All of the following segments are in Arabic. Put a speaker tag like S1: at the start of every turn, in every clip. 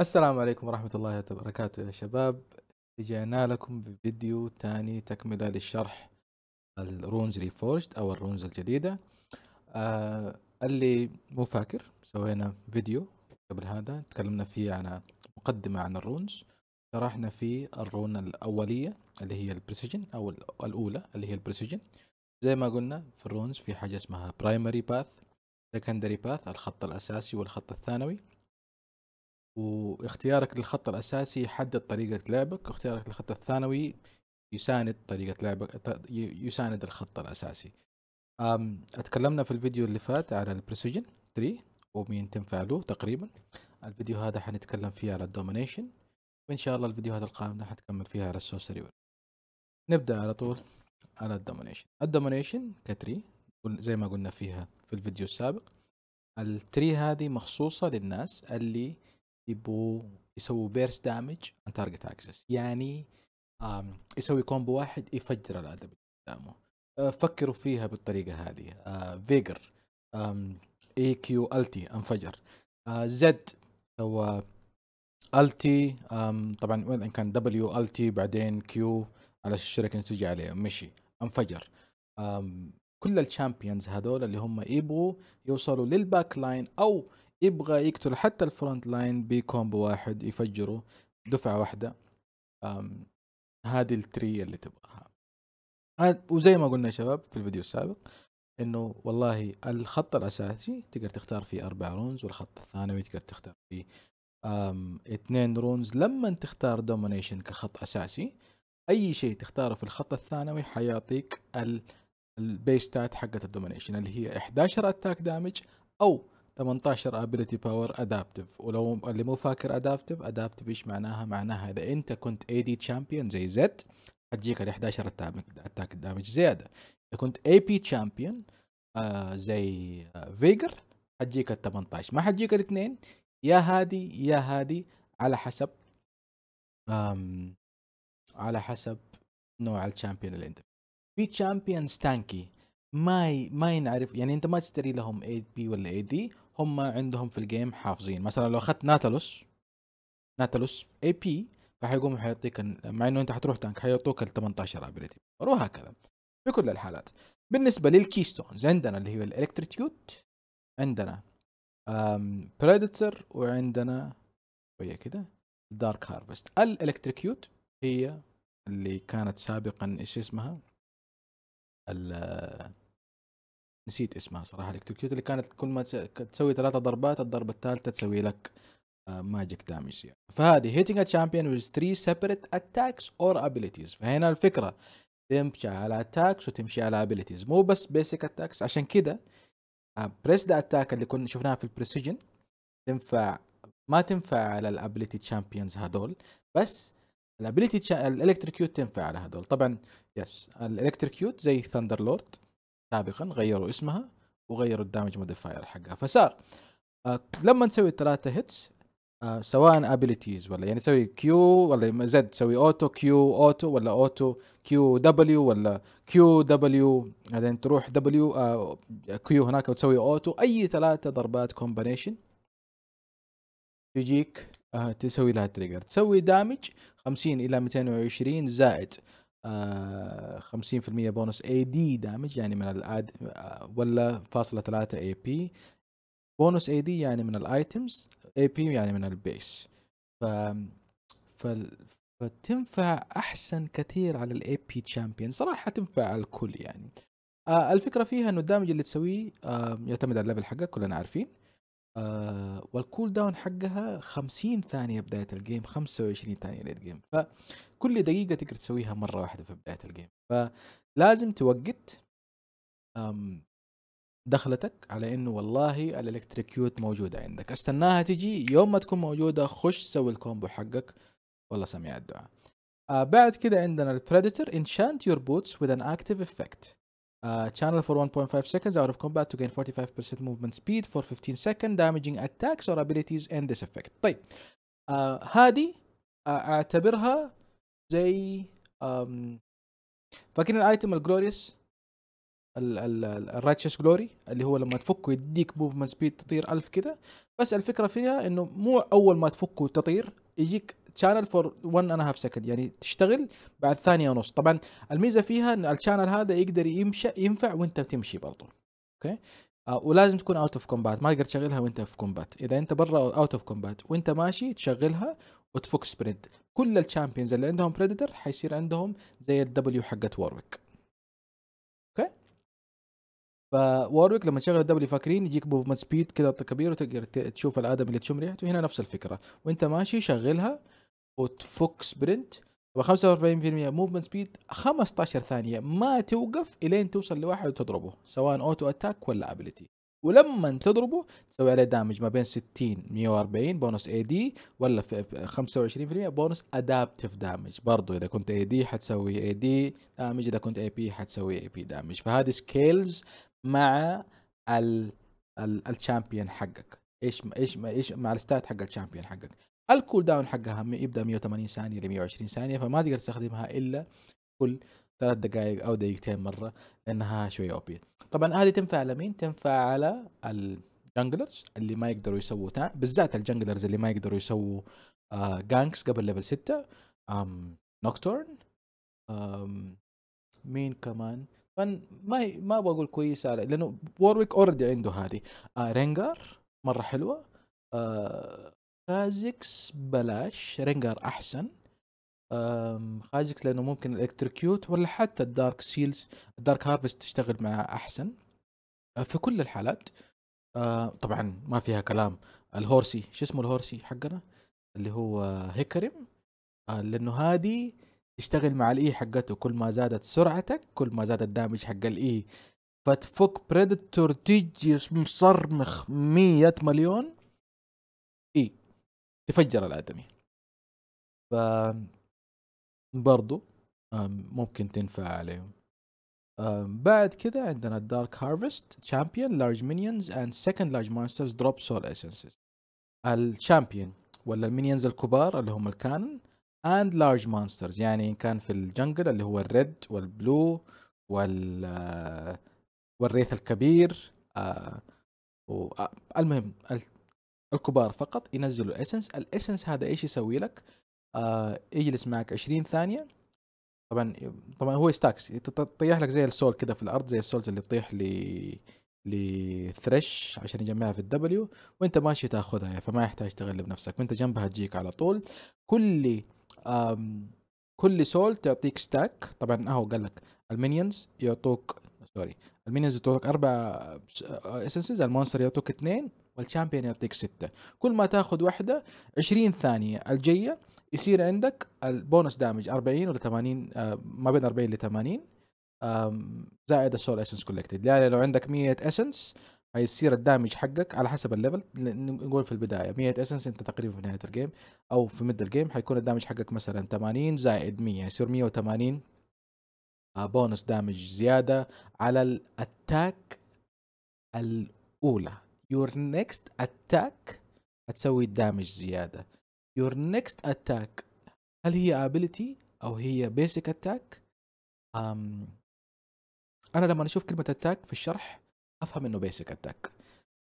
S1: السلام عليكم ورحمة الله وبركاته يا شباب جئنا لكم بفيديو تاني تكملة للشرح الرونز ريفورجد أو الرونز الجديدة آه اللي مو فاكر سوينا فيديو قبل هذا تكلمنا فيه عن مقدمة عن الرونز شرحنا فيه الرون الأولية اللي هي البريسيجن أو الأولى اللي هي البريسيجن زي ما قلنا في الرونز في حاجة اسمها برايمري باث سكندري باث الخط الأساسي والخط الثانوي واختيارك للخط الأساسي يحدد طريقة لعبك واختيارك للخط الثانوي يساند طريقة لعبك يساند الخط الأساسي اتكلمنا في الفيديو اللي فات على البريسيجن 3 ومين تنفع له تقريبا الفيديو هذا حنتكلم فيه على الدومينيشن وان شاء الله الفيديوهات القادمة حتكمل فيها على السوسري نبدأ على طول على الدومينيشن الدومينيشن كتري زي ما قلنا فيها في الفيديو السابق التري هذه مخصوصة للناس اللي يبوا يسووا بيرس دامج عن تارجت اكسس يعني يسوي كومبو واحد يفجر الادب اللي قدامه آه، فكروا فيها بالطريقه هذه فيجر اي كيو التي انفجر زد آه، سوى التي طبعا وين كان دبليو التي بعدين كيو على الشركه اللي عليه مشي انفجر كل الشامبيونز هذول اللي هم يبغوا يوصلوا للباك لاين او يبغى يقتل حتى الفرونت لاين بكومبو واحد يفجره دفعة واحدة هذه التري اللي تبغاها وزي ما قلنا يا شباب في الفيديو السابق انه والله الخط الاساسي تقدر تختار فيه اربع رونز والخط الثانوي تقدر تختار فيه اثنين رونز لما تختار دومينيشن كخط اساسي اي شيء تختاره في الخط الثانوي حيعطيك البيستات حقت الدومينيشن اللي هي 11 اتاك دامج او 18 ability power adaptive ولو اللي مو فاكر adaptive adaptive ايش معناها معناها اذا انت كنت اي دي تشامبيون زي زد حتجيك ال 11 اتاك دامج زياده اذا كنت اي بي تشامبيون زي فيجر آه، حتجيك ال 18 ما حتجيك الاثنين يا هادي يا هادي على حسب على حسب نوع الشامبيون اللي انت في تشامبيونز تانكي ما ي... ما ينعرف يعني انت ما تشتري لهم اي بي ولا اي دي هم عندهم في الجيم حافظين مثلا لو اخذت ناتالوس ناتالوس اي بي فحيقوم حيعطيك مع انه انت حتروح تانك حيعطوك ال 18 ابيلتي وهكذا في كل الحالات بالنسبه للكيستونز عندنا اللي هي الالكتريتيوت عندنا بريدتر وعندنا شويه كده دارك هارفست الالكتريكيوت هي اللي كانت سابقا ايش اسمها ال نسيت اسمها صراحه الكتروكيوت اللي كانت كل ما تسوي ثلاثه ضربات الضربه الثالثه تسوي لك ماجيك آه، دامج يعني فهذه هيتنج تشامبيون ويز 3 سيبريت اتاكس اور ابيليتيز فهنا الفكره تمشي على اتاكس وتمشي على ابيليتيز مو بس بيسك اتاكس عشان كذا بريس ذا اتاك اللي كنا شفناها في البريسيجن تنفع ما تنفع على الابيلتي تشامبيونز هذول بس الابيلتي الالكتريكيوت تنفع على هذول طبعا يس الالكتريكيوت زي ثاندر لورد سابقا غيروا اسمها وغيروا الدامج موديفاير حقها فصار آه لما نسوي الثلاثة هيتس آه سواء ابيليتيز ولا يعني تسوي كيو ولا زد تسوي اوتو كيو اوتو ولا اوتو كيو دبليو ولا كيو دبليو بعدين تروح دبليو آه كيو هناك وتسوي اوتو اي ثلاثة ضربات كومبانيشن تجيك آه تسوي لها تريجر تسوي دامج 50 الى 220 زائد 50% بونص اي دي دامج يعني من الاد آه، ولا فاصلة ثلاثة اي بي بونص اي دي يعني من الايتمز اي بي يعني من البيس ف فتنفع احسن كثير على الاي بي تشامبيون صراحه تنفع على الكل يعني آه، الفكره فيها انه الدامج اللي تسويه آه، يعتمد على الليفل حقك كلنا عارفين آه والكول داون حقها 50 ثانية بداية الجيم 25 ثانية بداية الجيم فكل دقيقة تقدر تسويها مرة واحدة في بداية الجيم فلازم توقت دخلتك على انه والله الالكتريكيوت موجودة عندك استناها تجي يوم ما تكون موجودة خش سوي الكومبو حقك والله سميع الدعاء آه بعد كده عندنا البريدتور انشانت يور بوتس وذ ان اكتيف افكت Uh, channel for 1.5 seconds out of combat to gain 45% movement speed for 15 seconds damaging attacks or abilities in this effect طيب آه، هذه uh, اعتبرها زي um, فاكرين الايتم الجلوريوس الرايتشس جلوري اللي هو لما تفكه يديك موفمنت سبيد تطير ألف كده بس الفكره فيها انه مو اول ما تفكه تطير يجيك channel for one and a half second يعني تشتغل بعد ثانية ونص طبعا الميزة فيها ان الشانل هذا يقدر يمشي ينفع وانت بتمشي برضه اوكي آه ولازم تكون اوت اوف كومبات ما تقدر تشغلها وانت في كومبات اذا انت برا اوت اوف كومبات وانت ماشي تشغلها وتفك سبرنت كل الشامبيونز اللي عندهم بريدتر حيصير عندهم زي الدبليو حقت وورويك اوكي فوورويك لما تشغل الدبليو فاكرين يجيك موفمنت سبيد كذا كبير وتقدر تشوف الادم اللي تشم ريحته هنا نفس الفكره وانت ماشي شغلها وتفك سبرنت و 45% موفمنت سبيد 15 ثانية ما توقف الين توصل لواحد وتضربه سواء اوتو اتاك ولا ابيلتي ولما تضربه تسوي عليه دامج ما بين 60 140 بونص اي دي ولا 25% بونص ادابتيف دامج برضو اذا كنت اي دي حتسوي اي دي دامج اذا كنت اي بي حتسوي اي بي دامج فهذه سكيلز مع ال الشامبيون حقك ايش ايش ايش مع الستات حق الشامبيون حقك الكول داون حقها يبدا 180 ثانيه ل 120 ثانيه فما تقدر تستخدمها الا كل ثلاث دقائق او دقيقتين مره لانها شويه اوبي طبعا هذه تنفع على مين تنفع على الجنجلرز اللي ما يقدروا يسووا بالذات الجنجلرز اللي ما يقدروا يسووا جانكس آه، قبل ليفل 6 أم نوكتورن أم مين كمان فن ما ي... ما ابغى اقول كويسه آه، لانه وورويك اوريدي عنده هذه آه رينجر مره حلوه آه خازكس بلاش رينجر احسن خازكس لانه ممكن الالكتريكيوت ولا حتى الدارك سيلز الدارك هارفست تشتغل معاه احسن آه، في كل الحالات آه، طبعا ما فيها كلام الهورسي شو اسمه الهورسي حقنا اللي هو هيكرم آه، لانه هذه تشتغل مع الاي حقته كل ما زادت سرعتك كل ما زاد الدامج حق الاي فتفك بريدتور تيجي مصرمخ مية مليون تفجر الادمي ف برضو ممكن تنفع عليهم بعد كذا عندنا الدارك هارفست شامبيون لارج مينيونز اند سكند لارج مونسترز دروب سول اسنسز الشامبيون ولا المينيونز الكبار اللي هم الكان اند لارج مونسترز يعني ان كان في الجنجل اللي هو الريد والبلو وال آه، والريث الكبير آه، آه، المهم الكبار فقط ينزلوا اسنس الاسنس هذا ايش يسوي لك آه يجلس معك 20 ثانيه طبعا طبعا هو ستاكس تطيح لك زي السول كده في الارض زي السولز اللي تطيح ل لثريش عشان يجمعها في الدبليو وانت ماشي تاخذها فما يحتاج تغلب نفسك وانت جنبها تجيك على طول كل كل سول تعطيك ستاك طبعا اهو قال لك المينيونز يعطوك سوري المينيونز يعطوك اربع اسنسز آه، المونستر يعطوك اثنين والشامبيون يعطيك ستة كل ما تاخذ واحدة 20 ثانية الجاية يصير عندك البونس دامج 40 ولا 80 آه، ما بين 40 ل 80 زائد السول اسنس كولكتد يعني لو عندك 100 اسنس هيصير الدامج حقك على حسب الليفل نقول في البدايه 100 اسنس انت تقريبا في نهايه الجيم او في ميد الجيم حيكون الدامج حقك مثلا 80 زائد 100 يصير 180 آه، بونس دامج زياده على الاتاك الاولى your next attack هتسوي الدامج زيادة your next attack هل هي ability أو هي basic attack um, أنا لما أشوف كلمة attack في الشرح أفهم إنه basic attack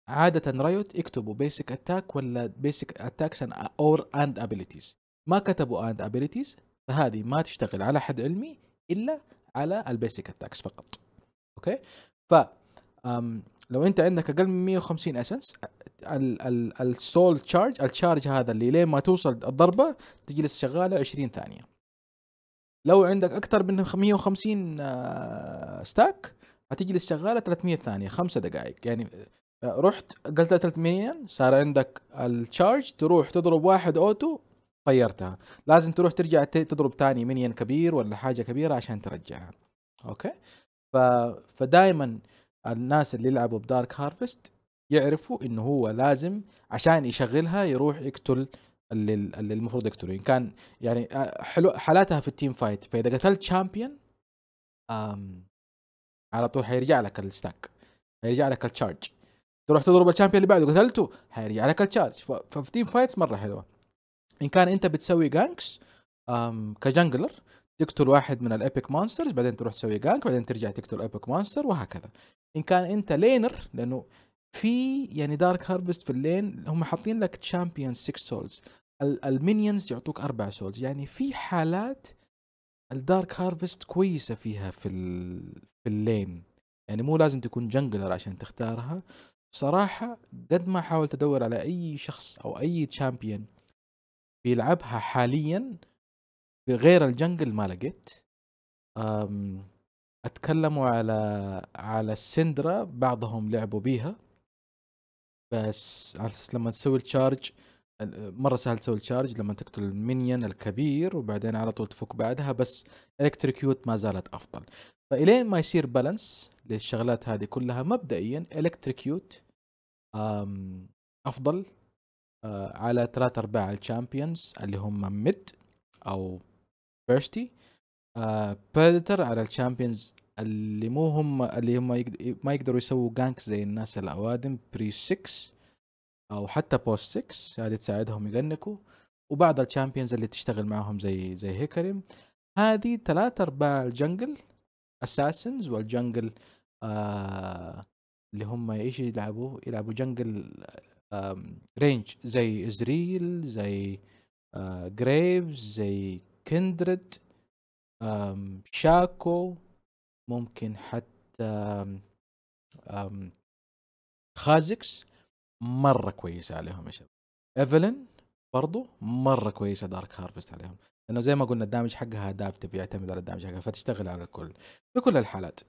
S1: عادة رايوت يكتبوا basic attack ولا basic attacks and or and abilities ما كتبوا and abilities فهذه ما تشتغل على حد علمي إلا على البيسك اتاكس فقط اوكي ف لو انت عندك اقل من 150 اسنس السول تشارج التشارج هذا اللي لين ما توصل الضربه تجلس شغاله 20 ثانيه لو عندك اكثر من 150 ستاك هتجلس شغاله 300 ثانيه 5 دقائق يعني آه، رحت قلت 300 صار عندك التشارج تروح تضرب واحد اوتو طيرتها لازم تروح ترجع تضرب ثاني منين كبير ولا حاجه كبيره عشان ترجعها اوكي ف... فدائما الناس اللي يلعبوا بدارك هارفست يعرفوا انه هو لازم عشان يشغلها يروح يقتل اللي, المفروض يقتله ان كان يعني آه، حلو حالاتها في التيم فايت فاذا قتلت شامبيون على طول حيرجع لك الستاك حيرجع لك التشارج تروح تضرب الشامبيون اللي بعده قتلته حيرجع لك التشارج ففي تيم فايتس مره حلوه ان كان انت بتسوي جانكس كجنجلر تقتل واحد من الابيك مونسترز بعدين تروح تسوي جانك بعدين ترجع تقتل ابيك مونستر وهكذا ان كان انت لينر لانه في يعني دارك هاربست في اللين هم حاطين لك تشامبيون 6 سولز المينيونز يعطوك اربع سولز يعني في حالات الدارك هارفست كويسه فيها في في اللين يعني مو لازم تكون جنجلر عشان تختارها صراحة قد ما حاولت أدور على أي شخص أو أي تشامبيون بيلعبها حاليا غير الجنجل ما لقيت اتكلموا على على السندرا بعضهم لعبوا بيها بس على اساس لما تسوي التشارج مره سهل تسوي التشارج لما تقتل المنيون الكبير وبعدين على طول تفك بعدها بس الكتريكيوت ما زالت افضل فالين ما يصير بالانس للشغلات هذه كلها مبدئيا الكتريكيوت افضل آه، على ثلاث ارباع الشامبيونز اللي هم ميد او بيرشتي آه بريدتر على الشامبيونز اللي مو هم اللي هم ما يقدروا يسووا جانك زي الناس الاوادم بري 6 او حتى بوست 6 هذه تساعدهم يغنكوا وبعض الشامبيونز اللي تشتغل معهم زي زي هيكريم هذه ثلاثة ارباع الجنجل اساسنز والجنجل آه اللي هم ايش يلعبوا يلعبوا جنجل آه رينج زي ازريل زي آه جريفز زي كندريد شاكو ممكن حتى خازكس مره كويسه عليهم يا شباب ايفلين برضو مره كويسه دارك هارفست عليهم لانه زي ما قلنا الدامج حقها ادابتيف يعتمد على الدامج حقها فتشتغل على الكل بكل الحالات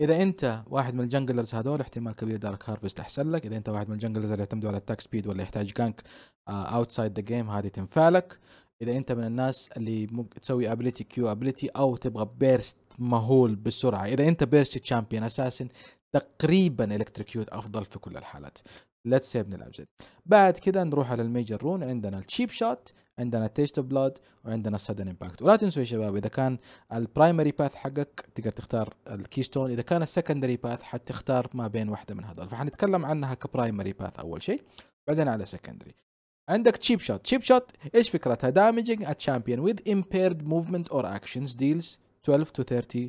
S1: اذا انت واحد من الجنجلرز هذول احتمال كبير دارك هارفست احسن لك اذا انت واحد من الجنجلرز اللي يعتمدوا على التاك سبيد ولا يحتاج جانك اوتسايد ذا جيم هذه تنفع لك اذا انت من الناس اللي ممكن تسوي ابيلتي كيو ابيلتي او تبغى بيرست مهول بسرعه اذا انت بيرست تشامبيون اساسا تقريبا الكتريكيوت افضل في كل الحالات ليتس سي بنلعب زد بعد كذا نروح على الميجر رون عندنا التشيب شوت عندنا تيست اوف بلاد وعندنا السدن امباكت ولا تنسوا يا شباب اذا كان البرايمري باث حقك تقدر تختار الكيستون اذا كان السكندري باث حتختار ما بين واحده من هذول فحنتكلم عنها كبرايمري باث اول شيء بعدين على سكندري عندك تشيب شوت تشيب شوت ايش فكرتها دامجينج ا تشامبيون وذ امبيرد موفمنت اور اكشنز ديلز 12 تو 30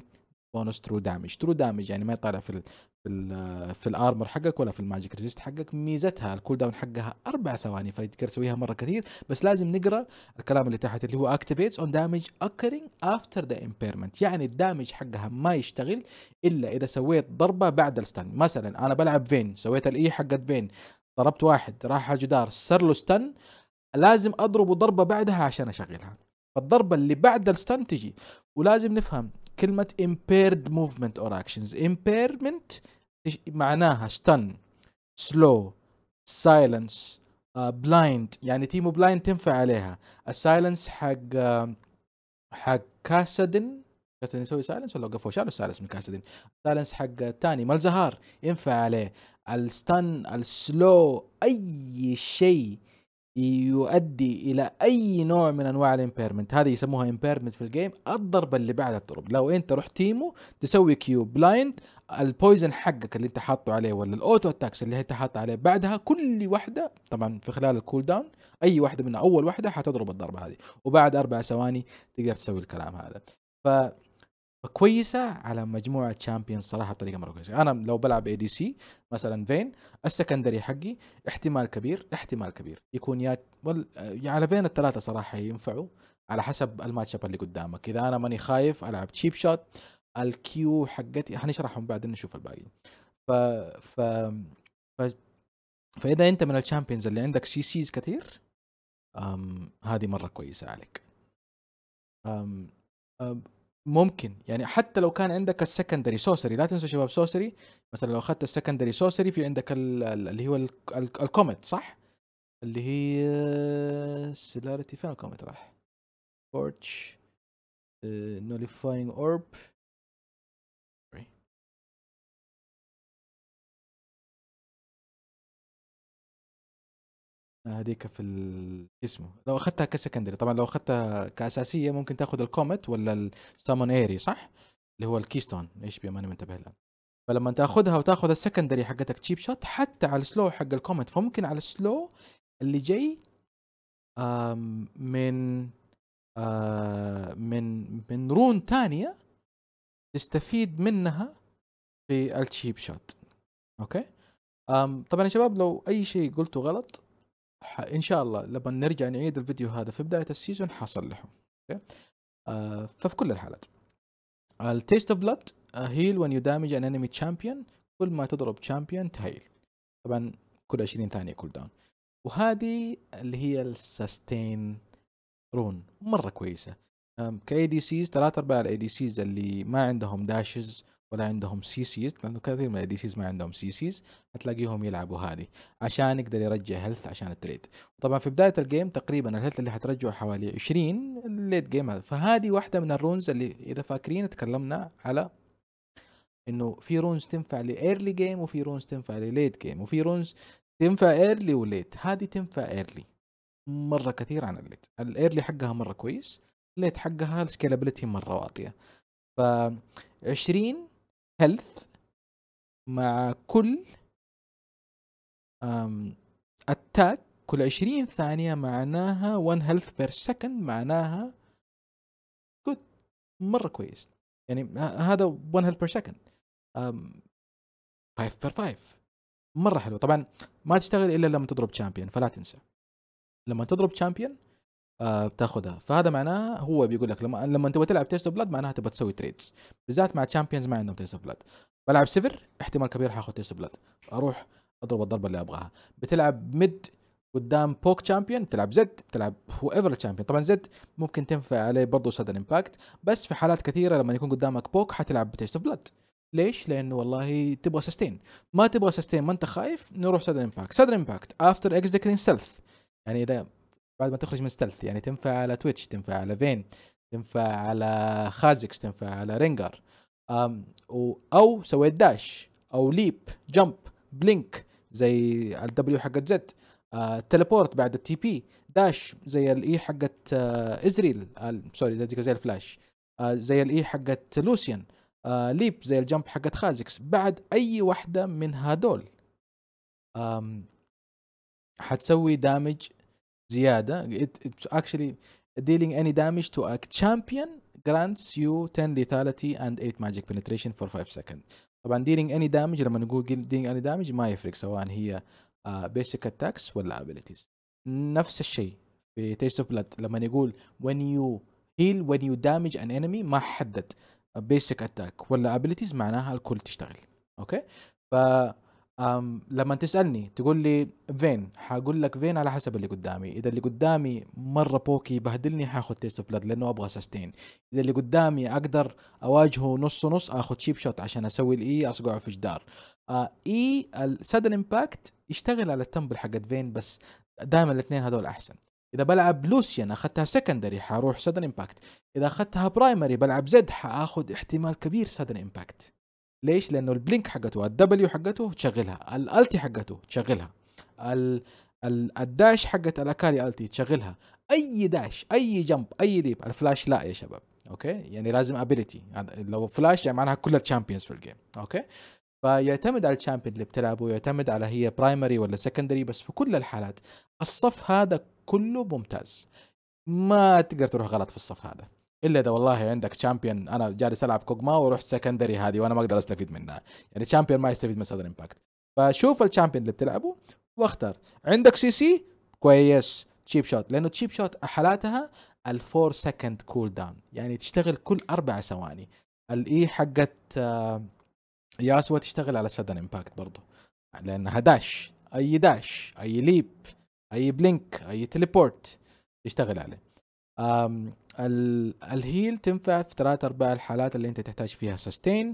S1: بونس ترو دامج ترو دامج يعني ما يطالع في الـ في الـ في الارمر حقك ولا في الماجيك ريزيست حقك ميزتها الكول داون حقها اربع ثواني فتقدر تسويها مره كثير بس لازم نقرا الكلام اللي تحت اللي هو اكتيفيتس اون دامج اكرينج افتر ذا امبيرمنت يعني الدامج حقها ما يشتغل الا اذا سويت ضربه بعد الستان مثلا انا بلعب فين سويت الاي حقت فين ضربت واحد راح على جدار صار له ستن لازم اضربه ضربه بعدها عشان اشغلها فالضربه اللي بعد الستن تجي ولازم نفهم كلمه impaired movement or actions impairment معناها ستن سلو سايلنس بلايند يعني تيمو بلايند تنفع عليها السايلنس حق آه، حق كاسدن كاسدين يسوي سايلنس ولا وقفوا شالوا السايلنس من كاسدين سايلنس حق الثاني مال زهار ينفع عليه الستن السلو اي شيء يؤدي الى اي نوع من انواع الامبيرمنت هذه يسموها امبيرمنت في الجيم الضربه اللي بعد الضرب لو انت رحت تيمو تسوي كيو بلايند البويزن حقك اللي انت حاطه عليه ولا الاوتو اتاكس اللي انت حاطه عليه بعدها كل واحده طبعا في خلال الكول داون اي واحده من اول واحده حتضرب الضربه هذه وبعد اربع ثواني تقدر تسوي الكلام هذا ف كويسه على مجموعه شامبيونز صراحه بطريقه مره كويسه انا لو بلعب اي دي سي مثلا فين السكندري حقي احتمال كبير احتمال كبير يكون يا وال... على فين الثلاثه صراحه ينفعوا على حسب الماتش اب اللي قدامك اذا انا ماني خايف العب تشيب شوت الكيو حقتي حنشرحهم بعدين نشوف الباقي ف ف, ف... فاذا انت من الشامبيونز اللي عندك سي سيز كثير أم... هذه مره كويسه عليك أم... أم... ممكن يعني حتى لو كان عندك السكندري سوسري لا تنسوا شباب سوسري مثلا لو اخذت السكندري سوسري في عندك اللي هو الكوميت صح؟ اللي هي سيلاريتي فين الكوميت راح؟ فورتش آه، نوليفاينج اورب هذيك في ال... اسمه لو اخذتها كسكندري طبعا لو اخذتها كاساسيه ممكن تاخذ الكومت ولا السامون ايري صح اللي هو الكيستون ايش بي ماني منتبه الان فلما تاخذها وتاخذ السكندري حقتك تشيب شوت حتى على السلو حق الكومت فممكن على السلو اللي جاي من من من رون ثانيه تستفيد منها في التشيب شوت اوكي طبعا يا شباب لو اي شيء قلته غلط ح... ان شاء الله لما نرجع نعيد الفيديو هذا في بدايه السيزون حصلحه اوكي آه ففي كل الحالات التيست اوف بلاد هيل وان دامج ان انمي تشامبيون كل ما تضرب تشامبيون تهيل طبعا كل 20 ثانيه كول داون وهذه اللي هي السستين رون مره كويسه كاي دي سيز ثلاث ارباع الاي دي سيز اللي ما عندهم داشز ولا عندهم سي سيز لانه كثير من الدي ما عندهم سي سيز هتلاقيهم يلعبوا هذه عشان يقدر يرجع هيلث عشان التريد طبعا في بدايه الجيم تقريبا الهيلث اللي حترجعه حوالي 20 الليت جيم فهذه واحده من الرونز اللي اذا فاكرين تكلمنا على انه في رونز تنفع لايرلي جيم وفي رونز تنفع لليت جيم وفي رونز تنفع ايرلي وليت هذه تنفع ايرلي مره كثير عن الليت الايرلي حقها مره كويس الليت حقها السكيلابيلتي مره واطيه ف 20 هيلث مع كل اتاك كل 20 ثانية معناها 1 هيلث بير سكند معناها جود مرة كويس يعني آه، هذا 1 هيلث بير سكند 5 بير 5 مرة حلو طبعا ما تشتغل الا لما تضرب تشامبيون فلا تنسى لما تضرب تشامبيون آه، بتاخذها فهذا معناه هو بيقول لك لما لما انت بتلعب تيست اوف بلاد معناها تبغى تسوي تريدز بالذات مع تشامبيونز ما عندهم تيست اوف بلاد بلعب سيفر احتمال كبير حاخذ تيست اوف بلاد اروح اضرب الضربه اللي ابغاها بتلعب ميد قدام بوك تشامبيون بتلعب زد بتلعب هو ايفر تشامبيون طبعا زد ممكن تنفع عليه برضه سدن امباكت بس في حالات كثيره لما يكون قدامك بوك حتلعب تيست اوف بلاد ليش؟ لانه والله تبغى سستين ما تبغى سستين ما انت خايف نروح سدن امباكت سدن امباكت افتر اكزيكتنج سيلف يعني اذا بعد ما تخرج من ستلث يعني تنفع على تويتش تنفع على فين تنفع على خازكس تنفع على رينجر او سويت داش او ليب جمب بلينك زي الدبليو حقت زد آه، تليبورت بعد التي بي داش زي الاي e حقت ازريل أه، سوري زي أه، زي الفلاش e أه، زي الاي حقت لوسيان ليب زي الجمب حقت خازكس بعد اي واحده من هذول حتسوي دامج زياده it, actually dealing any damage to a champion grants you 10 lethality and 8 magic penetration for 5 seconds طبعا dealing any damage لما نقول dealing any damage ما يفرق سواء هي basic attacks ولا abilities نفس الشيء في تيست اوف بلاد لما يقول when you heal when you damage an enemy ما حدد basic attack ولا abilities معناها الكل تشتغل اوكي ف أم لما تسألني تقول لي فين حقول لك فين على حسب اللي قدامي إذا اللي قدامي مرة بوكي بهدلني حاخد تيست بلاد لأنه أبغى سستين إذا اللي قدامي أقدر أواجهه نص نص أخذ شيب شوت عشان أسوي الإي e، أصقعه في جدار إي السادن إمباكت يشتغل على التمبل حقت فين بس دائما الاثنين هذول أحسن اذا بلعب لوسيان اخذتها سكندري حاروح سدن امباكت اذا اخذتها برايمري بلعب زد حاخذ احتمال كبير سدن امباكت ليش لانه البلينك حقته الدبليو حقته تشغلها الالتي حقته تشغلها الداش حقت الاكالي التي تشغلها اي داش اي جمب اي ديب الفلاش لا يا شباب اوكي يعني لازم ابيلتي يعني لو فلاش يعني معناها كل الشامبيونز في الجيم اوكي فيعتمد على الشامبيون اللي بتلعبه يعتمد على هي برايمري ولا سكندري بس في كل الحالات الصف هذا كله ممتاز ما تقدر تروح غلط في الصف هذا الا اذا والله عندك شامبيون انا جالس العب كوجما واروح سكندري هذه وانا ما اقدر استفيد منها يعني شامبيون ما يستفيد من سادر امباكت فشوف الشامبيون اللي بتلعبه واختار عندك سي سي كويس تشيب شوت لانه تشيب شوت حالاتها الفور سكند كول داون يعني تشتغل كل اربع ثواني الاي e حقت آه، ياسوا تشتغل على سادن امباكت برضه لانها داش اي داش اي ليب اي بلينك اي تليبورت تشتغل عليه الهيل تنفع في ثلاث ارباع الحالات اللي انت تحتاج فيها سستين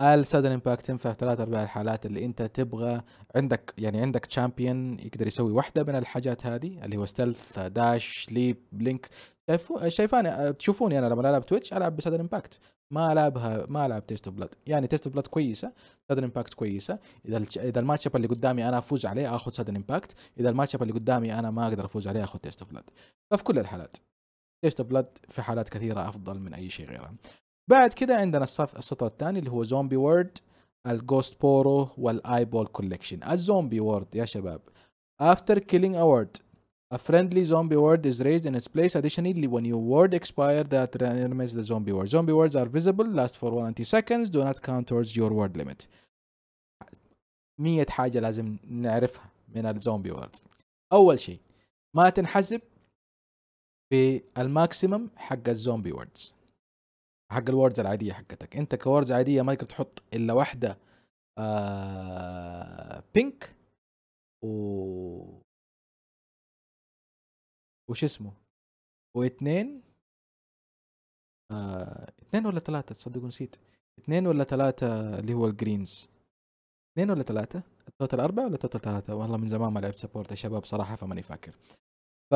S1: السادن امباكت تنفع في ثلاث ارباع الحالات اللي انت تبغى عندك يعني عندك تشامبيون يقدر يسوي واحده من الحاجات هذه اللي هو ستيلث داش ليب بلينك شايفاني آه، تشوفوني انا لما العب تويتش العب بسادن امباكت ما العبها ما العب تيست اوف بلاد يعني تيست اوف بلاد كويسه سادن امباكت كويسه اذا اذا الماتش اللي قدامي انا افوز عليه اخذ سادن امباكت اذا الماتش اللي قدامي انا ما اقدر افوز عليه اخذ تيست اوف بلاد ففي كل الحالات تيست بلاد في حالات كثيره افضل من اي شيء غيره بعد كده عندنا السطر الثاني اللي هو زومبي وورد الجوست بورو والاي بول كولكشن الزومبي وورد يا شباب after killing a word a friendly zombie word is raised in its place additionally when your word expires that reanimates the zombie word zombie words are visible last for 120 seconds do not count towards your word limit مية حاجه لازم نعرفها من الزومبي وورد اول شيء ما تنحسب في الماكسيمم حق الزومبي وردز حق الوردز العاديه حقتك انت كوردز عاديه ما تقدر تحط الا واحده آه بينك و وش اسمه واثنين آه اثنين ولا ثلاثة تصدقوا نسيت اثنين ولا ثلاثة اللي هو الجرينز اثنين ولا ثلاثة التوتال أربعة ولا التوتال ثلاثة والله من زمان ما لعبت سبورت يا شباب صراحة فماني فاكر ف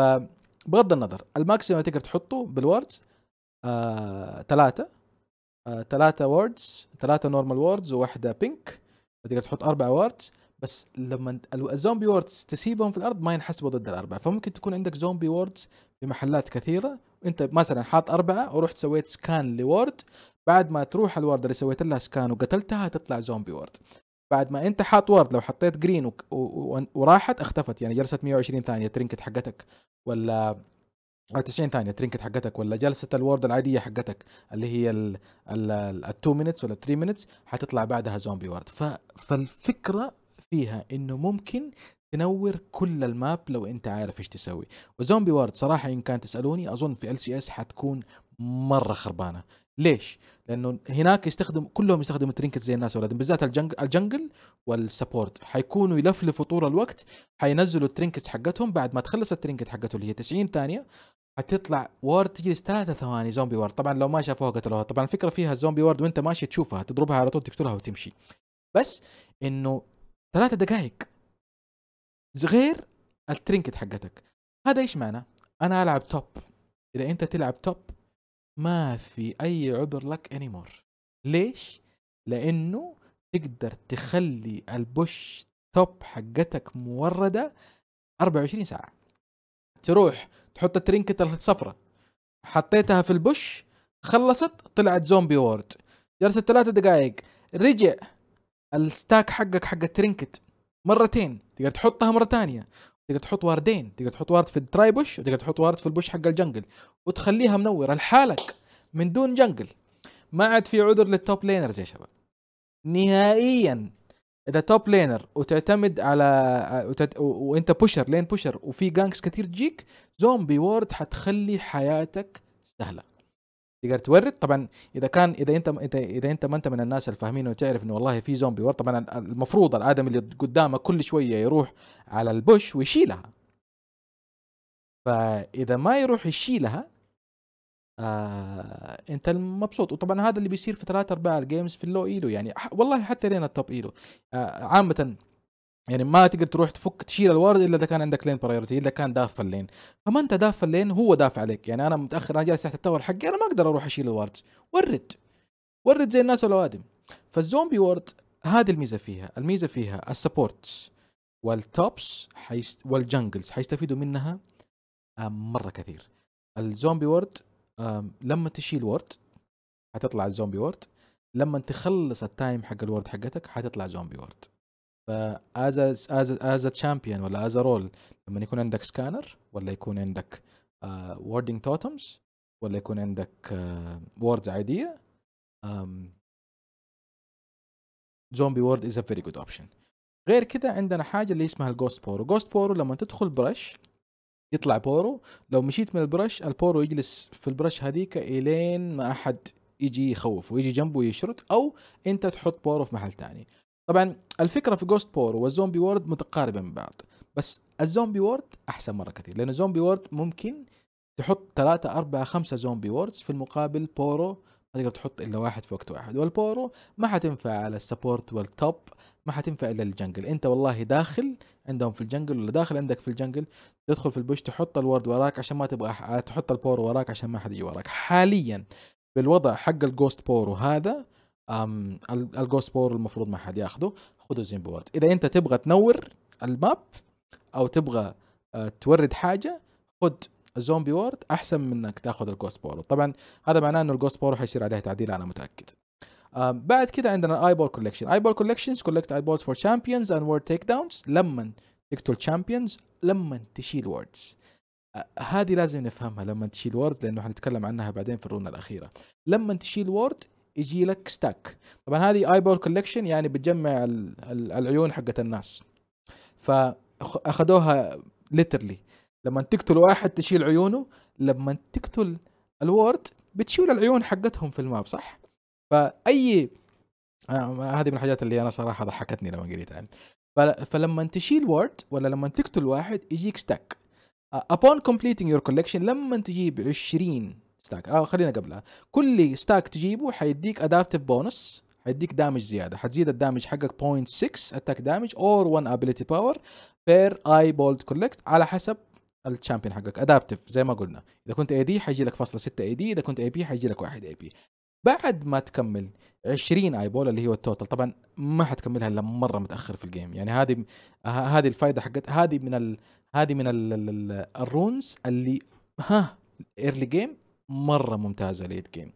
S1: بغض النظر الماكسيمم تقدر تحطه بالوردز آه، ثلاثة آه، ثلاثة وردز ثلاثة نورمال وردز وواحدة بينك تقدر تحط أربع وردز بس لما الزومبي ووردز تسيبهم في الارض ما ينحسبوا ضد الاربعه فممكن تكون عندك زومبي ووردز في محلات كثيره وانت مثلا حاط اربعه ورحت سويت سكان لورد بعد ما تروح الورد اللي سويت لها سكان وقتلتها تطلع زومبي وورد بعد ما انت حاط ورد لو حطيت جرين و... و... وراحت اختفت يعني جلست 120 ثانيه ترنكت حقتك ولا 90 ثانيه ترنكت حقتك ولا جلسه الورد العاديه حقتك اللي هي ال 2 مينتس ولا 3 مينتس حتطلع بعدها زومبي ورد ف... فالفكره فيها انه ممكن تنور كل الماب لو انت عارف ايش تسوي وزومبي وورد صراحه ان كان تسالوني اظن في ال سي اس حتكون مره خربانه ليش؟ لانه هناك يستخدم كلهم يستخدموا الترينكت زي الناس ولدهم بالذات الجنجل, الجنجل والسبورت حيكونوا يلفلفوا طول الوقت حينزلوا الترينكتس حقتهم بعد ما تخلص الترينكت حقته اللي هي 90 ثانيه حتطلع وورد تجلس ثلاثة ثواني زومبي وورد طبعا لو ما شافوها قتلوها طبعا الفكره فيها الزومبي وورد وانت ماشي تشوفها تضربها على طول تقتلها وتمشي بس انه ثلاثة دقائق غير الترينكت حقتك هذا ايش معنى؟ انا العب توب اذا انت تلعب توب ما في اي عذر لك انيمور ليش لانه تقدر تخلي البوش توب حقتك مورده 24 ساعه تروح تحط الترينكت الصفراء حطيتها في البوش خلصت طلعت زومبي وورد جلست ثلاثة دقائق رجع الستاك حقك حق الترينكت مرتين تقدر تحطها مرة ثانية تقدر تحط واردين تقدر تحط وارد في التراي بوش وتقدر تحط وارد في البوش حق الجنجل وتخليها منوره لحالك من دون جنجل ما عاد في عذر للتوب لينرز يا شباب نهائيا اذا توب لينر وتعتمد على وتت... وانت بوشر لين بوشر وفي جانكس كثير تجيك زومبي وورد حتخلي حياتك سهله تقدر تورد طبعا اذا كان اذا انت اذا انت ما انت من الناس الفاهمين وتعرف انه والله في زومبي ورد طبعا المفروض الادم اللي قدامك كل شويه يروح على البوش ويشيلها فاذا ما يروح يشيلها آه انت المبسوط وطبعا هذا اللي بيصير في ثلاثة ارباع الجيمز في اللو ايلو يعني والله حتى لين التوب ايلو آه عامه يعني ما تقدر تروح تفك تشيل الورد الا اذا كان عندك لين برايورتي اذا كان داف اللين فما انت داف اللين هو دافع عليك يعني انا متاخر انا جالس تحت التاور حقي انا ما اقدر اروح اشيل الورد ورد ورد زي الناس والاوادم فالزومبي وورد هذه الميزه فيها الميزه فيها السبورت والتوبس حيست... والجنجلز حيستفيدوا منها آه، مره كثير الزومبي وورد لما تشيل وورد حتطلع الزومبي وورد لما تخلص التايم حق الورد حقتك حتطلع زومبي وورد فاز از از تشامبيون ولا از رول لما يكون عندك سكانر ولا يكون عندك ووردنج uh, توتمز ولا يكون عندك ووردز uh, عاديه زومبي وورد از ا فيري جود اوبشن غير كذا عندنا حاجه اللي اسمها الجوست بورو جوست بورو لما تدخل برش يطلع بورو لو مشيت من البرش البورو يجلس في البرش هذيك الين ما احد يجي يخوف ويجي جنبه ويشرد او انت تحط بورو في محل تاني طبعا الفكره في جوست بور والزومبي وورد متقاربه من بعض بس الزومبي وورد احسن مره كثير لانه زومبي وورد ممكن تحط ثلاثة أربعة خمسة زومبي ووردز في المقابل بورو ما تقدر تحط إلا واحد في وقت واحد والبورو ما حتنفع على السبورت والتوب ما حتنفع إلا الجنجل أنت والله داخل عندهم في الجنجل ولا داخل عندك في الجنجل تدخل في البوش تحط الورد وراك عشان ما تبغى تحط البورو وراك عشان ما حد يجي وراك حاليا بالوضع حق الجوست بورو هذا الجوسبور المفروض ما حد ياخده خذوا زيمبورد اذا انت تبغى تنور الماب او تبغى آه، تورد حاجه خذ الزومبي وورد احسن من انك تاخذ الجوست بورو طبعا هذا معناه انه الجوست بورو حيصير عليها تعديل انا متاكد بعد كده عندنا الاي بول كولكشن اي بول كولكشنز كولكت اي بولز فور شامبيونز اند وورد تيك داونز لما تقتل شامبيونز لما تشيل ووردز هذه لازم نفهمها لما تشيل وورد لانه حنتكلم عنها بعدين في الرونه الاخيره لما تشيل وورد يجي لك ستاك طبعا هذه اي بول كولكشن يعني بتجمع العيون حقت الناس فاخذوها ليترلي لما تقتل واحد تشيل عيونه لما تقتل الورد بتشيل العيون حقتهم في الماب صح فاي آه هذه من الحاجات اللي انا صراحه ضحكتني لما قريتها يعني فلما تشيل وورد ولا لما تقتل واحد يجيك ستاك uh, upon completing your collection لما تجيب 20 ستاك اه خلينا قبلها كل ستاك تجيبه حيديك ادابتف بونس حيديك دامج زياده حتزيد الدامج حقك 0.6 اتاك دامج اور 1 ابيلتي باور بير اي بولد كولكت على حسب الشامبيون حقك ادابتف زي ما قلنا اذا كنت اي دي حيجي لك فاصله 6 اي دي اذا كنت اي بي حيجي لك 1 اي بي بعد ما تكمل 20 اي بول اللي هو التوتال طبعا ما حتكملها الا مره متاخر في الجيم يعني هذه هذه الفائده حقت هذه من هذه من الرونز اللي ها ايرلي جيم مره ممتازه ليد جيم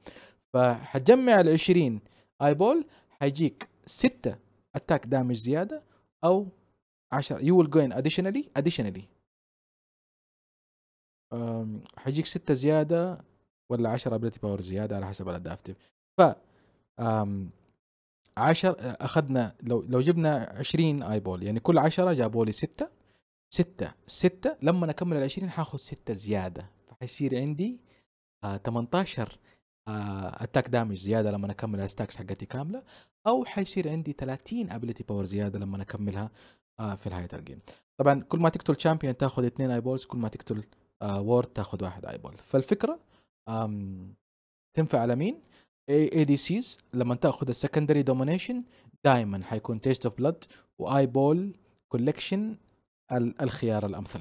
S1: فحتجمع ال 20 اي بول حيجيك 6 اتاك دامج زياده او 10 يو ويل جوين اديشنالي اديشنالي حيجيك 6 زياده ولا 10 ابيلتي باور زياده على حسب الادابتيف ف 10 اخذنا لو لو جبنا 20 اي بول يعني كل 10 جابوا لي 6 6 6 لما اكمل ال 20 حاخذ 6 زياده فحيصير عندي 18 اتاك دامج زياده لما اكمل الستاكس حقتي كامله او حيصير عندي 30 ابيلتي باور زياده لما اكملها آه، في نهايه الجيم طبعا كل ما تقتل شامبيون تاخذ اثنين اي بولز كل ما تقتل وورد آه، تاخذ واحد اي بول فالفكره تنفع على مين؟ اي دي سيز لما تاخذ السكندري دومينيشن دائما حيكون تيست اوف بلاد واي بول كولكشن الخيار الامثل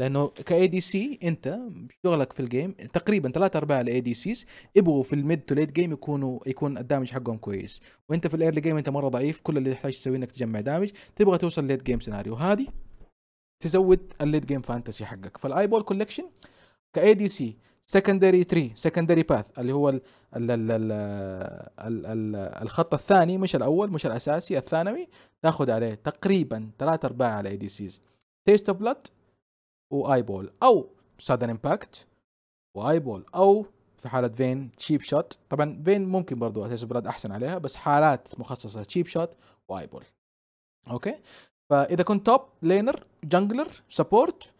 S1: لانه كاي دي سي انت شغلك في الجيم تقريبا ثلاث ارباع الاي دي سيز يبغوا في الميد تو ليت جيم يكونوا يكون الدامج حقهم كويس وانت في الايرلي جيم انت مره ضعيف كل اللي تحتاج تسويه انك تجمع دامج تبغى توصل ليت جيم سيناريو هذه تزود الليت جيم فانتسي حقك فالاي بول كولكشن كاي دي سي سكندري تري سكندري باث اللي هو الـ الـ الـ الـ الـ الـ الخط الثاني مش الاول مش الاساسي الثانوي تاخذ عليه تقريبا ثلاث ارباع على اي دي سيز تيست اوف بلاد واي بول او سادن امباكت واي بول او في حاله فين تشيب شوت طبعا فين ممكن برضو اتش براد احسن عليها بس حالات مخصصه تشيب شوت واي بول اوكي فاذا كنت توب لينر جنجلر سبورت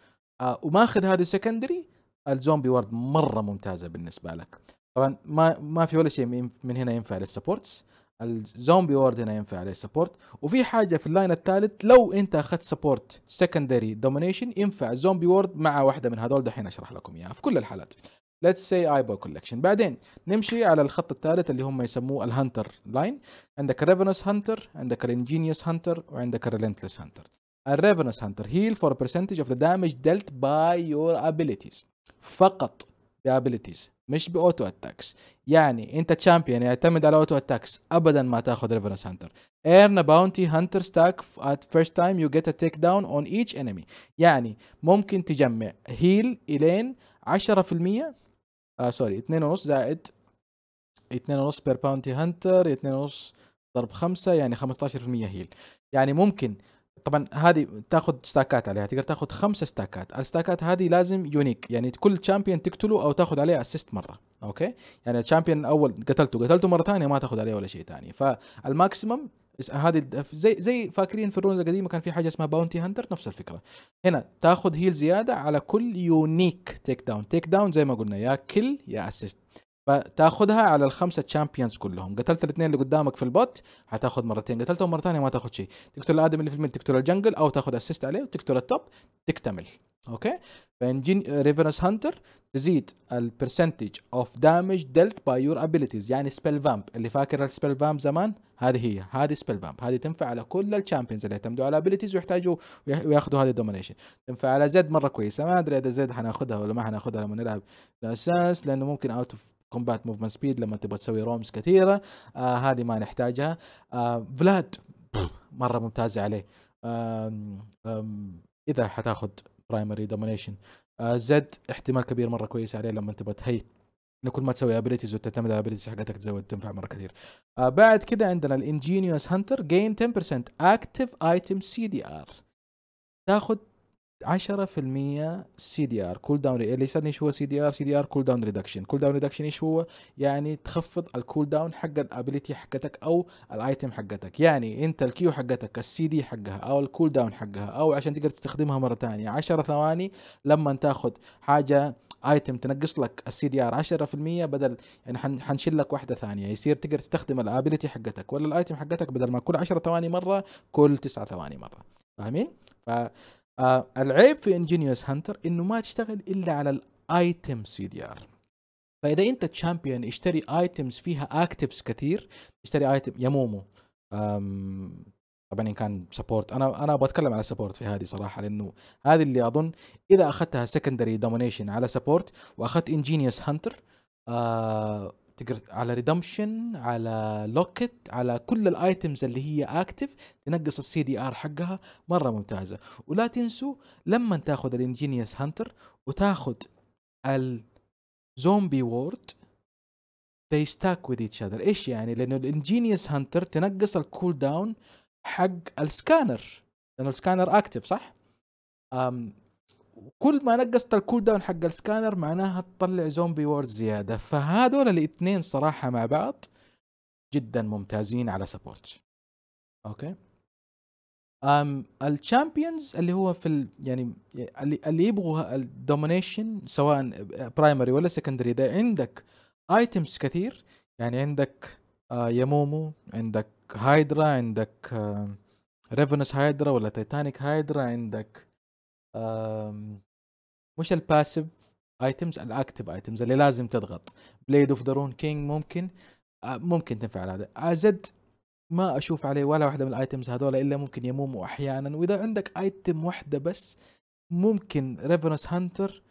S1: آه وماخذ هذه السكندري الزومبي وورد مره ممتازه بالنسبه لك طبعا ما ما في ولا شيء من هنا ينفع للسبورتس الزومبي وورد هنا ينفع عليه سبورت وفي حاجه في اللاين الثالث لو انت اخذت سبورت سكندري دومينيشن ينفع الزومبي وورد مع واحده من هذول دحين اشرح لكم اياها في كل الحالات ليتس سي بو كولكشن بعدين نمشي على الخط الثالث اللي هم يسموه الهانتر لاين عندك ريفنس هانتر عندك الانجينيوس هانتر وعندك الريلنتلس هانتر الريفنس هانتر هيل فور برسنتج اوف ذا دامج ديلت باي يور ابيليتيز فقط بابيليتيز مش باوتو اتاكس يعني انت تشامبيون يعتمد على اوتو اتاكس ابدا ما تاخذ ريفرنس هانتر ايرن باونتي هانتر ستاك ات فيرست تايم يو جيت ا تيك داون اون ايتش انمي يعني ممكن تجمع هيل الين 10% آه سوري 2.5 زائد 2.5 بير باونتي هانتر 2.5 ضرب 5 يعني 15% هيل يعني ممكن طبعا هذه تاخذ ستاكات عليها تقدر تاخذ خمسة ستاكات الستاكات هذه لازم يونيك يعني كل تشامبيون تقتله او تاخذ عليه اسيست مره اوكي يعني الشامبيون الاول قتلته قتلته مره ثانيه ما تاخذ عليه ولا شيء ثاني فالماكسيمم هذه زي زي فاكرين في الرونز القديمه كان في حاجه اسمها باونتي هانتر نفس الفكره هنا تاخذ هيل زياده على كل يونيك تيك داون تيك داون زي ما قلنا يا كل يا اسيست فتاخذها على الخمسه تشامبيونز كلهم قتلت الاثنين اللي قدامك في البوت حتاخذ مرتين قتلتهم مره ثانيه ما تاخذ شيء تقتل الادمي اللي في الميد تقتل الجنجل او تاخذ اسيست عليه وتقتل التوب تكتمل اوكي فانجين ريفرنس هانتر تزيد البرسنتج اوف دامج ديلت باي يور ابيلتيز يعني سبيل فامب اللي فاكر السبيل فامب زمان هذه هي هذه سبيل فامب هذه تنفع على كل الشامبيونز اللي يعتمدوا على ابيلتيز ويحتاجوا وياخذوا هذه الدومينيشن تنفع على زد مره كويسه ما ادري اذا زد حناخذها ولا ما حناخذها لما نلعب الاساس لانه ممكن اوت اوف كومبات موفمنت سبيد لما تبغى تسوي رومز كثيره آه هذه ما نحتاجها آه فلاد مره ممتازه عليه آم آم اذا حتاخذ برايمري دومينيشن آه زد احتمال كبير مره كويس عليه لما تبغى تهيئ لكل ما تسوي ابيلتيز وتعتمد على ابيلتيز حقتك تزود تنفع مره كثير آه بعد كذا عندنا الانجينيوس هانتر جين 10% اكتف ايتم سي دي ار تاخذ 10% سي دي ار كول داون اللي يسالني ايش هو سي دي ار سي دي ار كول داون ريدكشن كول داون ريدكشن ايش هو يعني تخفض الكول داون حق الابيليتي حقتك او الايتم حقتك يعني انت الكيو حقتك السي دي حقها او الكول داون حقها او عشان تقدر تستخدمها مره ثانيه 10 ثواني لما تاخذ حاجه ايتم تنقص لك السي دي ار 10% بدل يعني حنشيل لك واحده ثانيه يصير تقدر تستخدم الابيلتي حقتك ولا الايتم حقتك بدل ما كل 10 ثواني مره كل 9 ثواني مره فاهمين؟ ف آه العيب في انجينيوس هانتر انه ما تشتغل الا على الايتم سي دي ار فاذا انت تشامبيون اشتري ايتمز فيها اكتفز كثير اشتري ايتم يمومو طبعا ان كان سبورت انا انا بتكلم على سبورت في هذه صراحه لانه هذه اللي اظن اذا اخذتها سكندري دومينيشن على سبورت واخذت انجينيوس هانتر آه تقدر على ريدمشن على لوكت على كل الايتمز اللي هي اكتف تنقص السي دي ار حقها مره ممتازه ولا تنسوا لما تاخذ الانجينيوس هانتر وتاخذ الزومبي وورد they stack with each other ايش يعني لانه الانجينيوس هانتر تنقص الكول داون حق السكانر لانه السكانر اكتف صح أم كل ما نقصت الكول داون حق السكانر معناها تطلع زومبي وورز زياده فهذول الاثنين صراحه مع بعض جدا ممتازين على سبورت اوكي ام الشامبيونز اللي هو في ال يعني اللي, اللي يبغوا الدومينيشن سواء برايمري ولا سكندري اذا عندك ايتمز كثير يعني عندك آه يمومو عندك هايدرا عندك آه ريفنس هايدرا ولا تايتانيك هايدرا عندك مش الباسيف ايتمز الاكتف ايتمز اللي لازم تضغط بليد اوف درون كينج ممكن آه، ممكن تنفع هذا ازد آه، ما اشوف عليه ولا واحده من الايتمز هذول الا ممكن يموموا احيانا واذا عندك ايتم واحده بس ممكن ريفرنس هانتر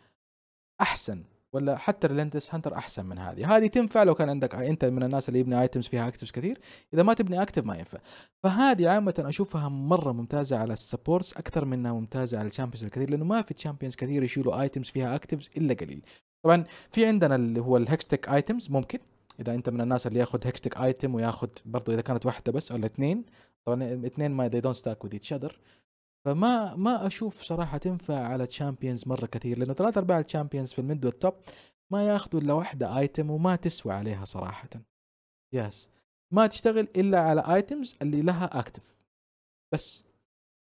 S1: احسن ولا حتى الريلنتس هانتر احسن من هذه هذه تنفع لو كان عندك انت من الناس اللي يبني ايتمز فيها اكتفز كثير اذا ما تبني اكتف ما ينفع فهذه عامه اشوفها مره ممتازه على السبورتس اكثر منها ممتازه على الشامبيونز الكثير لانه ما في تشامبيونز كثير يشيلوا ايتمز فيها اكتفز الا قليل طبعا في عندنا اللي هو الهكستك ايتمز ممكن اذا انت من الناس اللي ياخذ هكستك ايتم وياخذ برضه اذا كانت واحده بس ولا اثنين طبعا اثنين ما دي دونت ستاك وذ اتش اذر فما ما اشوف صراحه تنفع على تشامبيونز مره كثير لانه ثلاث ارباع تشامبيونز في الميد والتوب ما ياخذوا الا واحده ايتم وما تسوى عليها صراحه يس ما تشتغل الا على ايتمز اللي لها اكتف بس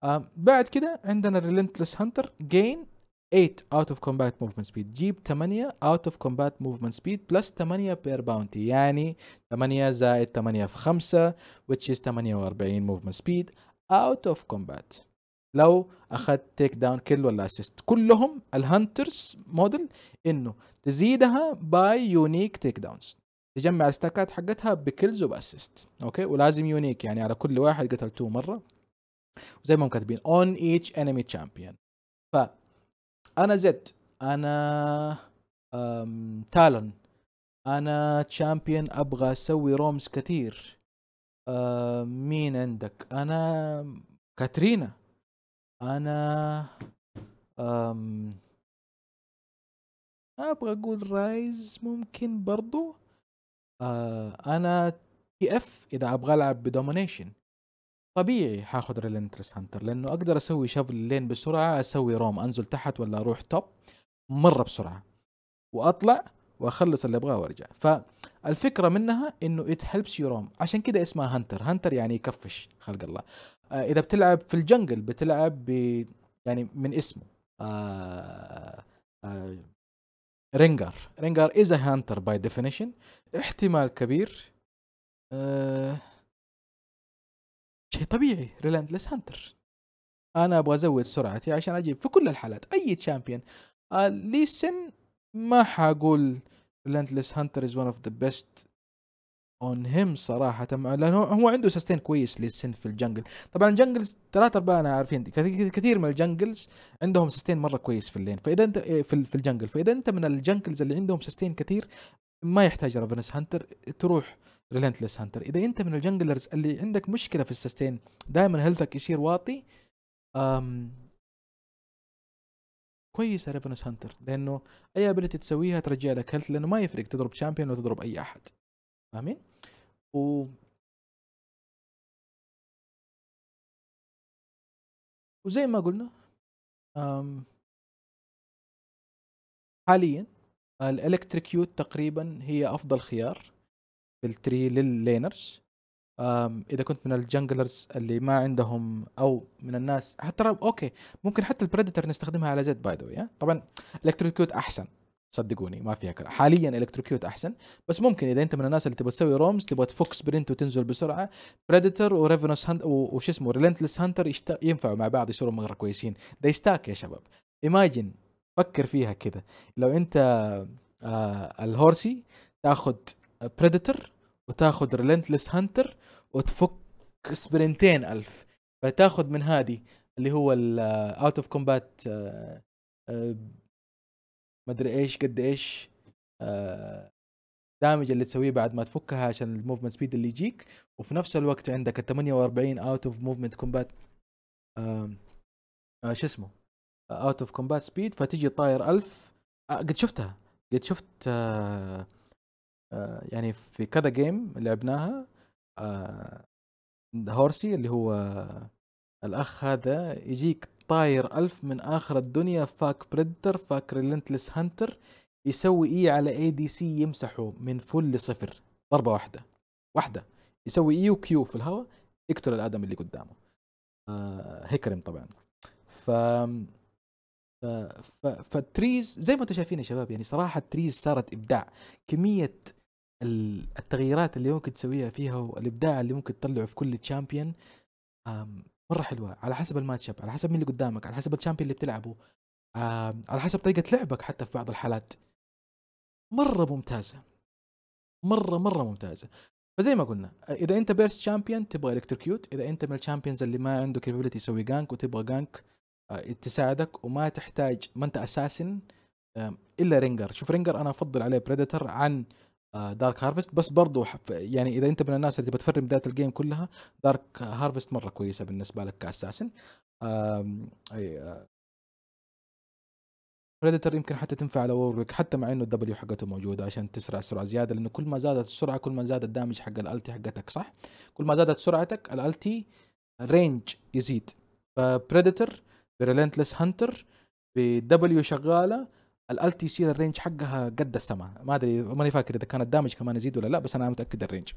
S1: آه بعد كده عندنا ريلنتلس هانتر جين 8 اوت اوف كومبات موفمنت سبيد جيب 8 اوت اوف كومبات موفمنت سبيد بلس 8 بير باونتي يعني 8 زائد 8 في 5 which is 48 موفمنت سبيد اوت اوف كومبات لو اخذت تيك داون كيل ولا اسيست كلهم الهانترز موديل انه تزيدها باي يونيك تيك داونز تجمع الاستاكات حقتها بكيلز وباسيست اوكي ولازم يونيك يعني على كل واحد قتلته مره وزي ما هم كاتبين اون ايتش انمي تشامبيون ف انا زد انا أم... تالون انا تشامبيون ابغى اسوي رومز كثير أم... مين عندك انا كاترينا انا أم ابغى اقول رايز ممكن برضو آه انا تي اف اذا ابغى العب بدومينيشن طبيعي حاخذ ريلنترس هانتر لانه اقدر اسوي شفل لين بسرعه اسوي روم انزل تحت ولا اروح توب مره بسرعه واطلع واخلص اللي ابغاه وارجع ف الفكره منها انه ات هيلبس you roam عشان كده اسمها هانتر هانتر يعني يكفش خلق الله آه اذا بتلعب في الجنجل بتلعب ب يعني من اسمه آه آه رينجر رينجر از هانتر باي ديفينيشن احتمال كبير آه شيء طبيعي ريلندلس هانتر انا ابغى ازود سرعتي عشان اجيب في كل الحالات اي تشامبيون آه ليسن ما حقول لاندلس هانتر از ون اوف ذا بيست اون هيم صراحة لانه هو عنده سستين كويس للسن في الجنجل، طبعا الجنجلز ثلاثة ارباعنا عارفين كثير من الجنجلز عندهم سستين مرة كويس في اللين، فاذا انت في, في الجنجل، فاذا انت من الجنجلز اللي عندهم سستين كثير ما يحتاج رافنس هانتر تروح ريلنتلس هانتر، اذا انت من الجنجلرز اللي عندك مشكلة في السستين دائما هيلثك يصير واطي كويسه ريفنس هانتر لانه اي ابيلتي تسويها ترجع لك هيلث لانه ما يفرق تضرب شامبيون ولا تضرب اي احد فاهمين؟ و وزي ما قلنا أم... حاليا الالكتريكيوت تقريبا هي افضل خيار في التري لللينرز اذا كنت من الجنجلرز اللي ما عندهم او من الناس حتى اوكي ممكن حتى البريدتر نستخدمها على زد باي ذا طبعا الكتروكيوت احسن صدقوني ما فيها كلام حاليا الكتروكيوت احسن بس ممكن اذا انت من الناس اللي تبغى تسوي رومز تبغى تفك سبرنت وتنزل بسرعه بريدتر وريفنوس هانت وش اسمه ريلنتلس هانتر يشت... ينفعوا مع بعض يصيروا مره كويسين ده ستاك يا شباب ايماجن فكر فيها كذا لو انت آه الهورسي تاخذ بريدتر وتاخذ ريلنتلس هانتر وتفك سبرنتين ألف فتاخذ من هذه اللي هو الاوت اوف كومبات مدري ايش قد ايش دامج آه، اللي تسويه بعد ما تفكها عشان الموفمنت سبيد اللي يجيك وفي نفس الوقت عندك ال 48 اوت اوف موفمنت كومبات شو اسمه اوت اوف كومبات سبيد فتجي طاير 1000 آه، قد شفتها قد شفت آه آه، يعني في كذا جيم لعبناها آه، هورسي اللي هو الاخ هذا يجيك طاير ألف من آخر الدنيا فاك بريدتر فاك ريلنتلس هانتر يسوي إي على اي دي سي يمسحه من فل لصفر ضربة واحدة واحدة يسوي اي e وكيو في الهواء يقتل الادم اللي قدامه آه هيكرم طبعا ف ف... ف... فالتريز زي ما انتم شايفين يا شباب يعني صراحه التريز صارت ابداع كميه التغييرات اللي ممكن تسويها فيها والابداع اللي ممكن تطلعه في كل تشامبيون مره حلوه على حسب الماتش على حسب مين اللي قدامك على حسب الشامبيون اللي بتلعبه على حسب طريقه لعبك حتى في بعض الحالات مره ممتازه مره مره ممتازه فزي ما قلنا اذا انت بيرس شامبيون تبغى الكتركيوت اذا انت من الشامبيونز اللي ما عنده كابابيلتي يسوي جانك وتبغى جانك آه، تساعدك وما تحتاج ما انت اساسن الا رينجر شوف رينجر انا افضل عليه بريدتر عن دارك آه، هارفست بس برضو يعني اذا انت من الناس اللي بتفرم بدايه الجيم كلها دارك هارفست مره كويسه بالنسبه لك كاساسن بريدتر آه، يمكن حتى تنفع على وورك حتى مع انه الدبليو حقته موجوده عشان تسرع السرعه زياده لانه كل ما زادت السرعه كل ما زاد الدامج حق الالتي حقتك صح؟ كل ما زادت سرعتك الالتي رينج يزيد فبريدتر بريلنتلس هانتر بدبليو شغاله الال تي سي الرينج حقها قد السماء ما ادري ماني فاكر اذا كان الدامج كمان يزيد ولا لا بس انا متاكد الرينج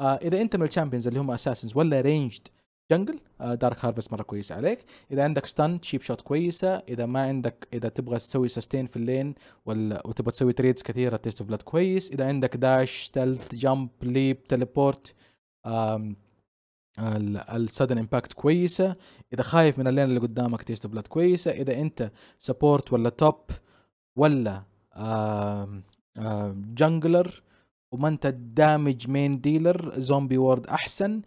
S1: آه اذا انت من الشامبيونز اللي هم اساسنز ولا رينجد جنجل آه دارك هارفست مره كويس عليك اذا عندك ستان شيب شوت كويسه اذا ما عندك اذا تبغى تسوي سستين في اللين ولا وتبغى تسوي تريدز كثيره تيست اوف بلاد كويس اذا عندك داش ستيلث جامب ليب تليبورت السادن امباكت كويسه اذا خايف من اللين اللي قدامك تيست اوف بلاد كويسه اذا انت سبورت ولا توب ولا جنجلر وما انت الدامج مين ديلر زومبي وورد احسن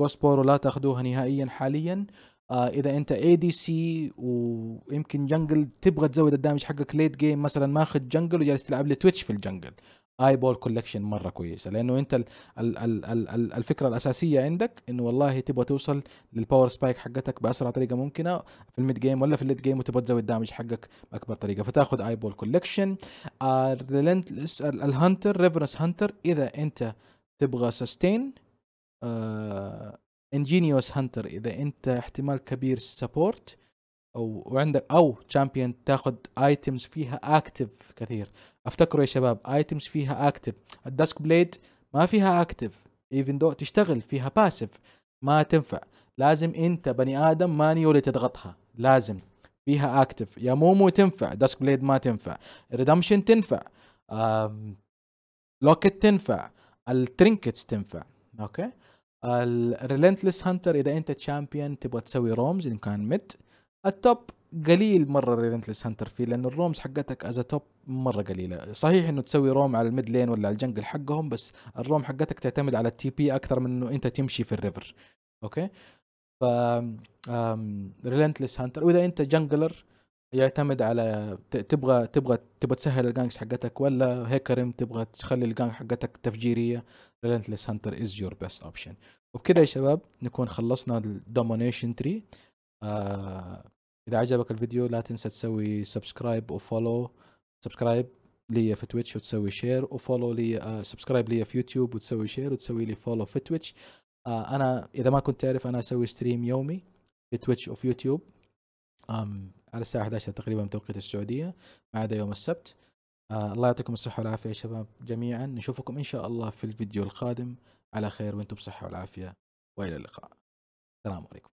S1: جوسبورو لا تاخذوها نهائيا حاليا آه اذا انت اي دي سي ويمكن جنجل تبغى تزود الدامج حقك ليت جيم مثلا ماخذ جنجل وجالس تلعب لي تويتش في الجنجل اي بول كولكشن مره كويسه لانه انت الـ الـ الـ الـ الفكره الاساسيه عندك انه والله تبغى توصل للباور سبايك حقتك باسرع طريقه ممكنه في الميد جيم ولا في الليد جيم وتبغى تزود دامج حقك باكبر طريقه فتاخذ اي بول كولكشن الهانتر ريفرنس هانتر اذا انت تبغى سستين انجينيوس هانتر اذا انت احتمال كبير سبورت او وعندك او تشامبيون تاخذ ايتمز فيها اكتف كثير افتكروا يا شباب ايتمز فيها اكتف الدسك بليد ما فيها اكتف ايفن دو تشتغل فيها باسف ما تنفع لازم انت بني ادم مانيولي تضغطها لازم فيها اكتف يا مومو تنفع داسك بليد ما تنفع ريدمشن تنفع لوكت تنفع الترينكتس تنفع اوكي الريلنتلس هانتر اذا انت تشامبيون تبغى تسوي رومز ان كان ميد التوب قليل مره ريلنتلس هانتر فيه لان الرومز حقتك از توب مره قليله صحيح انه تسوي روم على الميد لين ولا على الجنجل حقهم بس الروم حقتك تعتمد على التي بي اكثر من انه انت تمشي في الريفر اوكي ف ريلنتلس هانتر واذا انت جنجلر يعتمد على تبغى تبغى تبغى تسهل الجانكس حقتك ولا هيكرم تبغى تخلي الجانك حقتك تفجيريه ريلنتلس هانتر از يور بيست اوبشن وبكذا يا شباب نكون خلصنا الدومينيشن تري آه اذا عجبك الفيديو لا تنسى تسوي سبسكرايب وفولو سبسكرايب لي في تويتش وتسوي شير وفولو لي آه سبسكرايب لي في يوتيوب وتسوي شير وتسوي لي فولو في تويتش آه انا اذا ما كنت تعرف انا اسوي ستريم يومي في تويتش وفي يوتيوب آم على الساعه 11 تقريبا بتوقيت السعوديه ما عدا يوم السبت آه الله يعطيكم الصحه والعافيه يا شباب جميعا نشوفكم ان شاء الله في الفيديو القادم على خير وانتم بصحه والعافيه والى اللقاء السلام عليكم